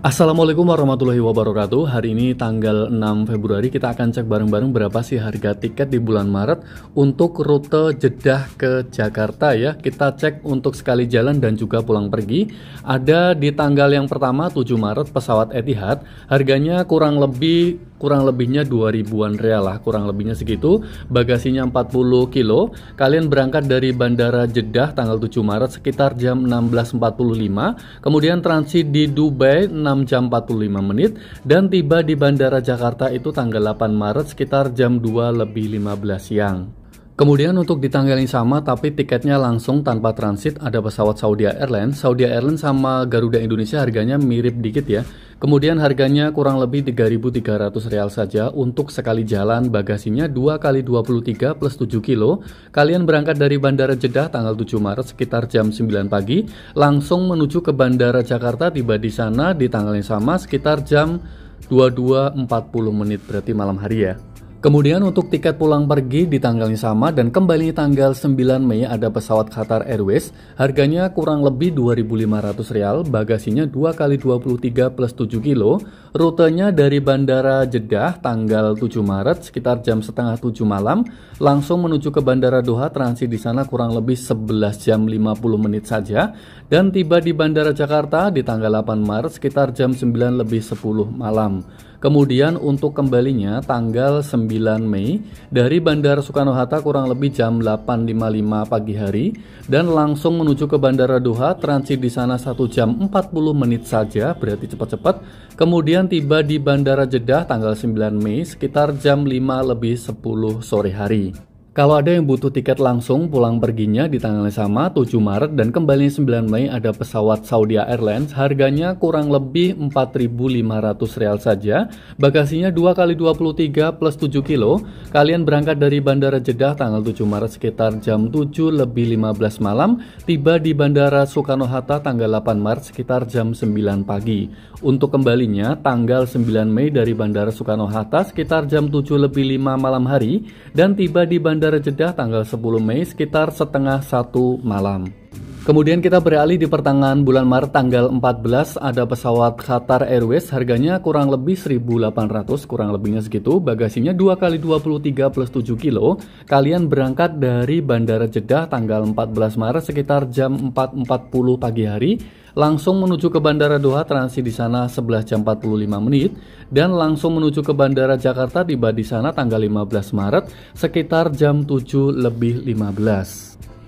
Assalamualaikum warahmatullahi wabarakatuh Hari ini tanggal 6 Februari kita akan cek bareng-bareng berapa sih harga tiket di bulan Maret Untuk rute Jeddah ke Jakarta ya Kita cek untuk sekali jalan dan juga pulang pergi Ada di tanggal yang pertama 7 Maret pesawat Etihad Harganya kurang lebih kurang lebihnya 2000-an real lah, kurang lebihnya segitu. Bagasinya 40 kilo. Kalian berangkat dari Bandara Jeddah tanggal 7 Maret sekitar jam 16.45, kemudian transit di Dubai 6 jam 45 menit dan tiba di Bandara Jakarta itu tanggal 8 Maret sekitar jam 2 lebih 15 siang. Kemudian untuk di tanggal yang sama tapi tiketnya langsung tanpa transit ada pesawat Saudi Airlines. Saudi Airlines sama Garuda Indonesia harganya mirip dikit ya. Kemudian harganya kurang lebih 3.300 real saja untuk sekali jalan bagasinya 2 kali 23 plus 7 kilo. Kalian berangkat dari Bandara Jeddah tanggal 7 Maret sekitar jam 9 pagi, langsung menuju ke Bandara Jakarta tiba di sana di tanggal yang sama sekitar jam 22.40 menit berarti malam hari ya. Kemudian untuk tiket pulang pergi di tanggal yang sama dan kembali tanggal 9 Mei ada pesawat Qatar Airways, harganya kurang lebih 2.500 real, bagasinya 2 kali 23 plus 7 kilo, rutenya dari Bandara Jeddah tanggal 7 Maret sekitar jam setengah 7 malam, langsung menuju ke Bandara Doha transit di sana kurang lebih 11 jam 50 menit saja, dan tiba di Bandara Jakarta di tanggal 8 Maret sekitar jam 9 lebih 10 malam. Kemudian untuk kembalinya tanggal 9 Mei dari Bandara Soekarno-Hatta kurang lebih jam 8.55 pagi hari dan langsung menuju ke Bandara Doha transit di sana 1 jam 40 menit saja berarti cepat-cepat kemudian tiba di Bandara Jeddah tanggal 9 Mei sekitar jam 5 lebih 10 sore hari. Kalau ada yang butuh tiket langsung pulang perginya di tanggal yang sama 7 Maret dan kembali 9 Mei ada pesawat Saudi Airlines harganya kurang lebih 4.500 real saja, bagasinya 2 kali 23 plus 7 kilo. Kalian berangkat dari Bandara Jeddah tanggal 7 Maret sekitar jam 7 lebih 15 malam, tiba di Bandara Soekarno-Hatta tanggal 8 Maret sekitar jam 9 pagi. Untuk kembalinya tanggal 9 Mei dari Bandara Soekarno-Hatta sekitar jam 7 lebih 5 malam hari dan tiba di Bandara Bandara Jeddah tanggal 10 Mei sekitar setengah satu malam. Kemudian kita beralih di pertengahan bulan Maret tanggal 14 ada pesawat Qatar Airways harganya kurang lebih 1.800 kurang lebihnya segitu bagasinya 2 kali 23 plus 7 kilo kalian berangkat dari Bandara Jeddah tanggal 14 Maret sekitar jam 4.40 pagi hari langsung menuju ke Bandara Doha transit di sana 11 jam 45 menit dan langsung menuju ke Bandara Jakarta tiba di sana tanggal 15 Maret sekitar jam 7 lebih 15.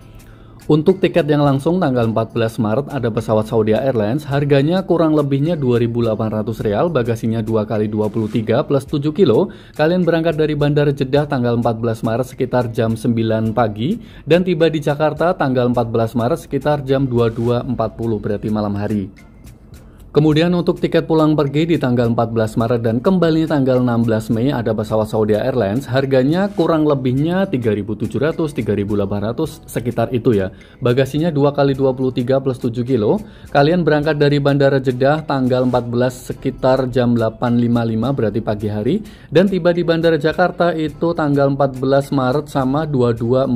Untuk tiket yang langsung tanggal 14 Maret ada pesawat Saudi Airlines harganya kurang lebihnya 2.800 real, bagasinya 2 kali 23 plus 7 kilo. Kalian berangkat dari Bandara Jeddah tanggal 14 Maret sekitar jam 9 pagi dan tiba di Jakarta tanggal 14 Maret sekitar jam 22.40 berarti malam hari. Kemudian untuk tiket pulang pergi di tanggal 14 Maret dan kembali tanggal 16 Mei ada pesawat Saudi Airlines harganya kurang lebihnya 3.700 3.800 sekitar itu ya. Bagasinya 2 kali 23 plus 7 kilo. Kalian berangkat dari Bandara Jeddah tanggal 14 sekitar jam 8.55 berarti pagi hari dan tiba di Bandara Jakarta itu tanggal 14 Maret sama 22.40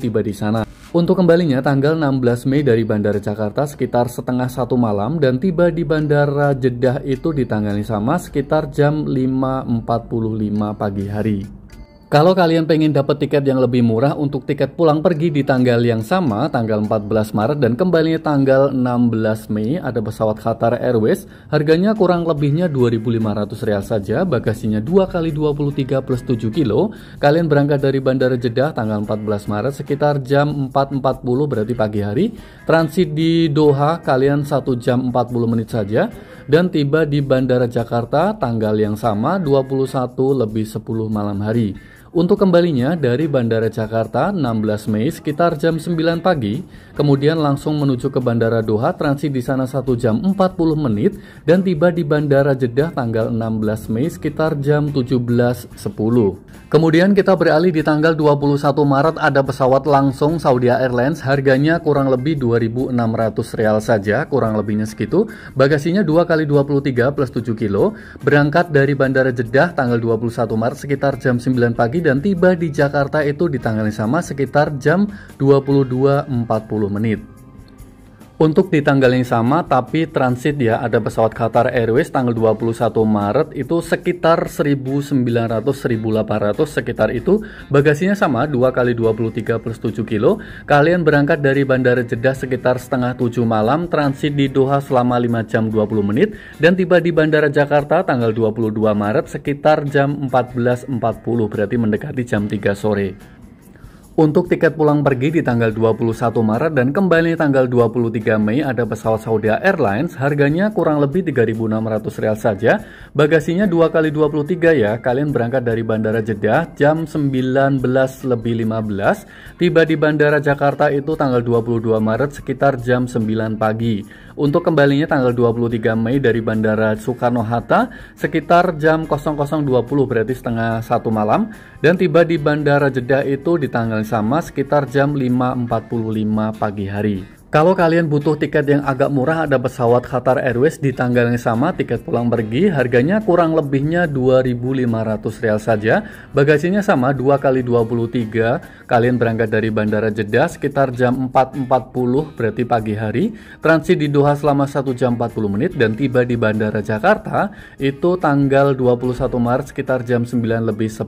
tiba di sana. Untuk kembalinya tanggal 16 Mei dari Bandara Jakarta sekitar setengah satu malam dan tiba di Bandara Bandara Jeddah itu ditangani sama sekitar jam 5.45 pagi hari. Kalau kalian pengen dapat tiket yang lebih murah untuk tiket pulang pergi di tanggal yang sama, tanggal 14 Maret dan kembali tanggal 16 Mei, ada pesawat Qatar Airways, harganya kurang lebihnya 2.500 real saja, bagasinya 2 kali 23 plus 7 kilo. Kalian berangkat dari Bandara Jeddah tanggal 14 Maret sekitar jam 4.40 berarti pagi hari, transit di Doha kalian 1 jam 40 menit saja, dan tiba di Bandara Jakarta tanggal yang sama 21 lebih 10 malam hari. Untuk kembalinya dari Bandara Jakarta 16 Mei sekitar jam 9 pagi, kemudian langsung menuju ke Bandara Doha transit di sana 1 jam 40 menit dan tiba di Bandara Jeddah tanggal 16 Mei sekitar jam 17.10. Kemudian kita beralih di tanggal 21 Maret ada pesawat langsung Saudi Airlines harganya kurang lebih 2.600 real saja, kurang lebihnya segitu. Bagasinya 2 kali 23 plus 7 kilo, berangkat dari Bandara Jeddah tanggal 21 Maret sekitar jam 9 pagi dan tiba di Jakarta itu di tanggal yang sama sekitar jam 22.40 menit. Untuk di tanggal yang sama tapi transit ya ada pesawat Qatar Airways tanggal 21 Maret itu sekitar 1900 1800 sekitar itu bagasinya sama 2 kali 23 plus 7 kilo kalian berangkat dari Bandara Jeddah sekitar setengah 7 malam transit di Doha selama 5 jam 20 menit dan tiba di Bandara Jakarta tanggal 22 Maret sekitar jam 14.40 berarti mendekati jam 3 sore. Untuk tiket pulang pergi di tanggal 21 Maret dan kembali tanggal 23 Mei ada pesawat Saudi Airlines harganya kurang lebih 3.600 real saja. Bagasinya 2 kali 23 ya. Kalian berangkat dari Bandara Jeddah jam 19 lebih 15, tiba di Bandara Jakarta itu tanggal 22 Maret sekitar jam 9 pagi. Untuk kembalinya tanggal 23 Mei dari Bandara Soekarno-Hatta sekitar jam 00.20 berarti setengah satu malam dan tiba di Bandara Jeddah itu di tanggal sama sekitar jam 5.45 pagi hari. Kalau kalian butuh tiket yang agak murah ada pesawat Qatar Airways di tanggal yang sama tiket pulang pergi harganya kurang lebihnya 2.500 real saja. Bagasinya sama 2 kali 23. Kalian berangkat dari Bandara Jeddah sekitar jam 4.40 berarti pagi hari, transit di Doha selama 1 jam 40 menit dan tiba di Bandara Jakarta itu tanggal 21 Maret sekitar jam 9 lebih 10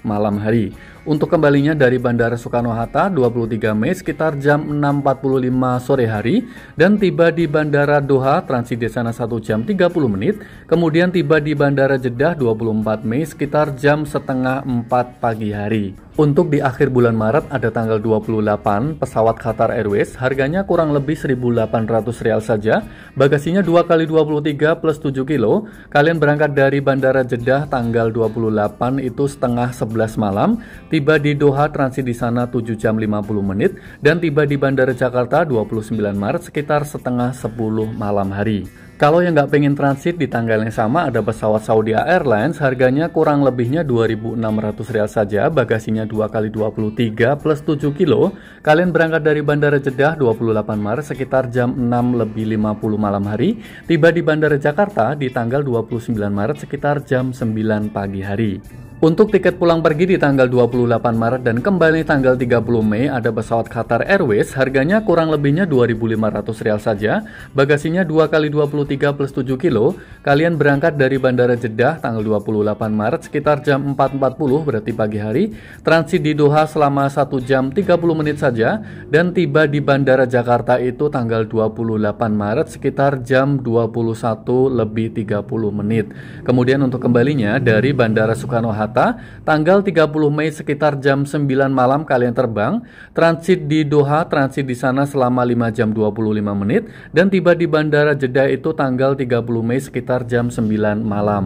malam hari. Untuk kembalinya dari Bandara Soekarno-Hatta 23 Mei sekitar jam 6.45 sore hari dan tiba di Bandara Doha transit di sana 1 jam 30 menit, kemudian tiba di Bandara Jeddah 24 Mei sekitar jam setengah 4 pagi hari. Untuk di akhir bulan Maret ada tanggal 28, pesawat Qatar Airways harganya kurang lebih 1.800 rial saja, bagasinya 2 kali 23 plus 7 kilo, kalian berangkat dari Bandara Jeddah tanggal 28 itu setengah 11 malam, tiba di Doha transit di sana 7 jam 50 menit, dan tiba di Bandara Jakarta 29 Maret sekitar setengah 10 malam hari. Kalau yang nggak pengen transit di tanggal yang sama ada pesawat Saudi Airlines harganya kurang lebihnya 2.600 rial saja, bagasinya 2 kali 23 plus 7 kilo. Kalian berangkat dari Bandara Jeddah 28 Maret sekitar jam 6 lebih 50 malam hari, tiba di Bandara Jakarta di tanggal 29 Maret sekitar jam 9 pagi hari. Untuk tiket pulang pergi di tanggal 28 Maret dan kembali tanggal 30 Mei ada pesawat Qatar Airways harganya kurang lebihnya 2.500 rial saja, bagasinya 2 kali 23 plus 7 kilo. Kalian berangkat dari Bandara Jeddah tanggal 28 Maret sekitar jam 4.40 berarti pagi hari, transit di Doha selama 1 jam 30 menit saja dan tiba di Bandara Jakarta itu tanggal 28 Maret sekitar jam 21 lebih 30 menit. Kemudian untuk kembalinya dari Bandara Soekarno Hatta Jakarta, tanggal 30 Mei sekitar jam 9 malam kalian terbang, transit di Doha, transit di sana selama 5 jam 25 menit, dan tiba di Bandara Jeddah itu tanggal 30 Mei sekitar jam 9 malam.